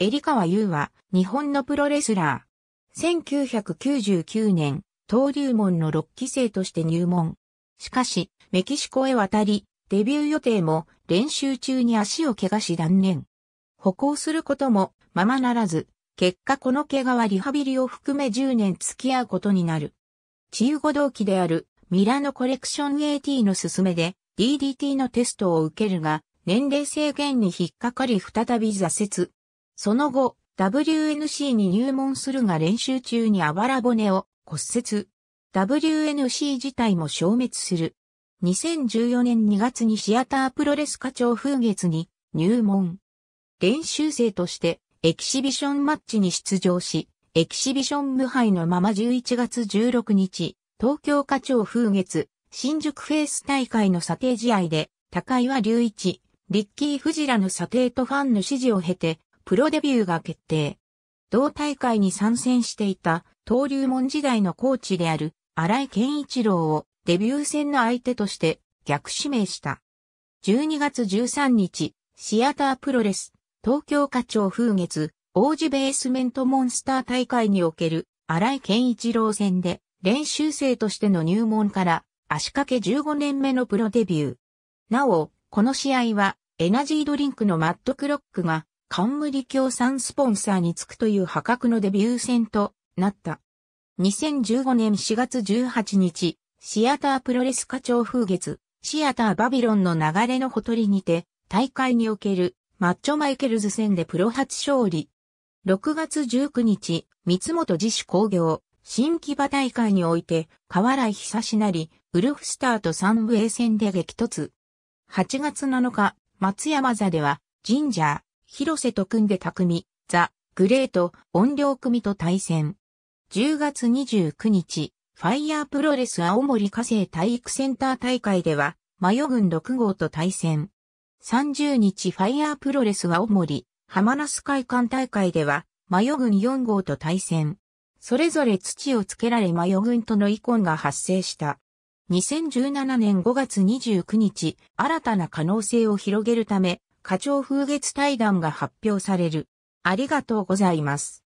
エリカワ優は、日本のプロレスラー。1999年、登竜門の6期生として入門。しかし、メキシコへ渡り、デビュー予定も練習中に足を怪我し断念。歩行することもままならず、結果この怪我はリハビリを含め10年付き合うことになる。治癒ゴ同期であるミラノコレクション AT の勧めで DDT のテストを受けるが、年齢制限に引っかかり再び挫折。その後、WNC に入門するが練習中にあばら骨を骨折。WNC 自体も消滅する。2014年2月にシアタープロレス課長風月に入門。練習生としてエキシビションマッチに出場し、エキシビション無敗のまま11月16日、東京課長風月、新宿フェイス大会の査定試合で、高岩隆一、リッキー・フジラの査定とファンの指示を経て、プロデビューが決定。同大会に参戦していた登竜門時代のコーチである荒井健一郎をデビュー戦の相手として逆指名した。12月13日、シアタープロレス、東京課長風月、王子ベースメントモンスター大会における荒井健一郎戦で練習生としての入門から足掛け15年目のプロデビュー。なお、この試合はエナジードリンクのマットクロックが冠協賛スポンサーにつくという破格のデビュー戦となった。2015年4月18日、シアタープロレス課長風月、シアターバビロンの流れのほとりにて、大会におけるマッチョマイケルズ戦でプロ初勝利。6月19日、三本自主工業、新木場大会において、河原久しなり、ウルフスターと三部衛戦で激突。8月7日、松山座では、ジンジャー、広瀬と組んで匠、ザ・グレート、音量組と対戦。10月29日、ファイヤープロレス青森火星体育センター大会では、マヨ軍6号と対戦。30日ファイヤープロレス青森、浜那須会館大会では、マヨ軍4号と対戦。それぞれ土をつけられマヨ軍との遺恨が発生した。2017年5月29日、新たな可能性を広げるため、課長風月対談が発表される。ありがとうございます。